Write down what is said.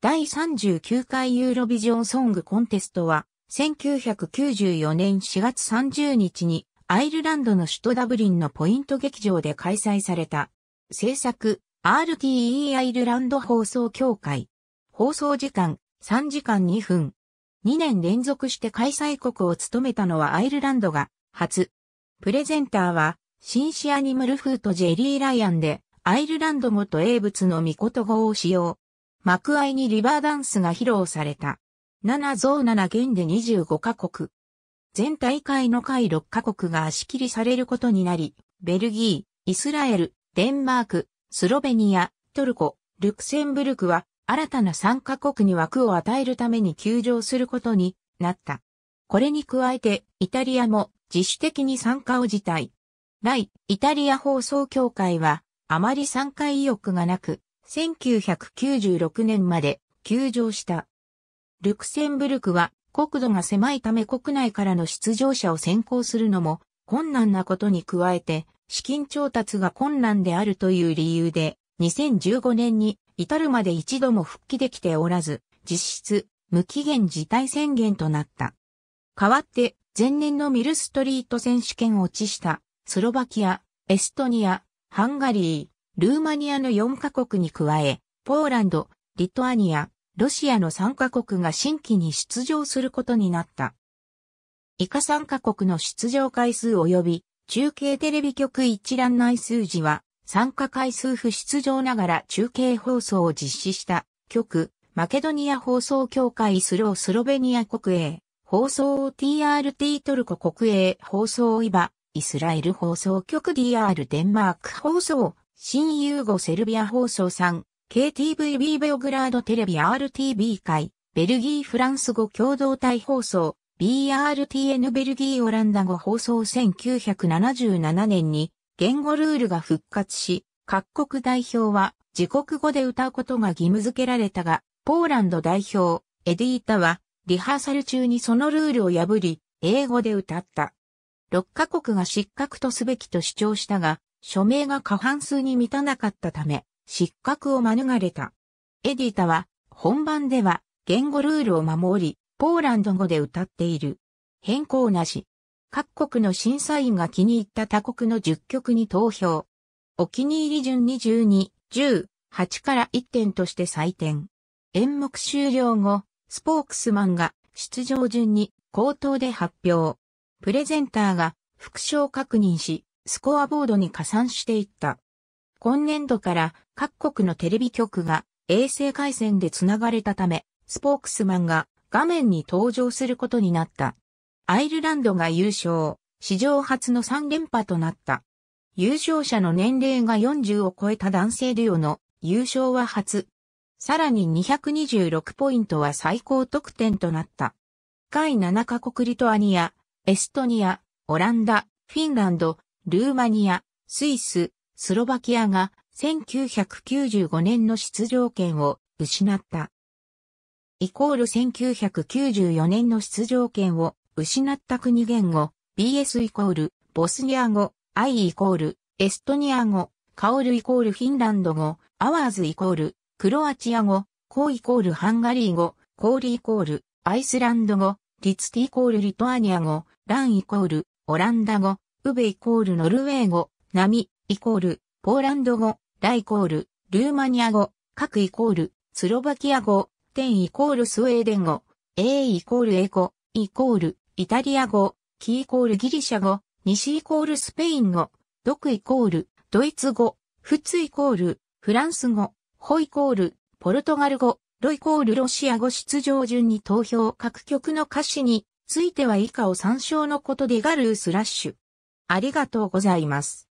第39回ユーロビジョンソングコンテストは、1994年4月30日にアイルランドの首都ダブリンのポイント劇場で開催された。制作 RTE アイルランド放送協会。放送時間3時間2分。2年連続して開催国を務めたのはアイルランドが初。プレゼンターはシンシアニムルフーとジェリー・ライアンでアイルランド元英物の御言語を使用。幕間にリバーダンスが披露された。7増7減で25カ国。全大会の会6カ国が足切りされることになり、ベルギー、イスラエル、デンマーク、スロベニア、トルコ、ルクセンブルクは新たな3カ国に枠を与えるために休場することになった。これに加えて、イタリアも自主的に参加を辞退。来、イタリア放送協会は、あまり参加意欲がなく、1996年まで休場した。ルクセンブルクは国土が狭いため国内からの出場者を選考するのも困難なことに加えて資金調達が困難であるという理由で2015年に至るまで一度も復帰できておらず実質無期限事態宣言となった。代わって前年のミルストリート選手権を落ちしたスロバキア、エストニア、ハンガリー、ルーマニアの4カ国に加え、ポーランド、リトアニア、ロシアの3カ国が新規に出場することになった。以下3カ国の出場回数及び中継テレビ局一覧内数字は参加回数不出場ながら中継放送を実施した局、マケドニア放送協会スロースロベニア国営、放送 TRT トルコ国営放送イバ、イスラエル放送局 DR デンマーク放送新ユーゴセルビア放送3、KTVB ベオグラードテレビ RTB 会、ベルギーフランス語共同体放送、BRTN ベルギーオランダ語放送1977年に言語ルールが復活し、各国代表は自国語で歌うことが義務付けられたが、ポーランド代表、エディータは、リハーサル中にそのルールを破り、英語で歌った。6カ国が失格とすべきと主張したが、署名が過半数に満たなかったため、失格を免れた。エディタは、本番では、言語ルールを守り、ポーランド語で歌っている。変更なし。各国の審査員が気に入った他国の10曲に投票。お気に入り順22、10、8から1点として採点。演目終了後、スポークスマンが出場順に口頭で発表。プレゼンターが副賞確認し、スコアボードに加算していった。今年度から各国のテレビ局が衛星回線でつながれたため、スポークスマンが画面に登場することになった。アイルランドが優勝、史上初の3連覇となった。優勝者の年齢が40を超えた男性デュオの優勝は初。さらに226ポイントは最高得点となった。下位7カ国リトアニア、エストニア、オランダ、フィンランド、ルーマニア、スイス、スロバキアが1995年の出場権を失った。イコール1994年の出場権を失った国言語 BS イコールボスニア語 I イコールエストニア語カオルイコールフィンランド語アワーズイコールクロアチア語コーイコールハンガリー語コールイコールアイスランド語リツティイコールリトアニア語ランイコールオランダ語ウベイコールノルウェー語、ナミイコールポーランド語、ライコールルーマニア語、各イコールスロバキア語、テンイコールスウェーデン語、エイイコール英語、イコールイタリア語、キイコールギリシャ語、西イコールスペイン語、ドクイコールドイツ語、フツイコールフランス語、ホイコールポルトガル語、ロイコールロシア語出場順に投票各曲の歌詞については以下を参照のことでガルースラッシュ。ありがとうございます。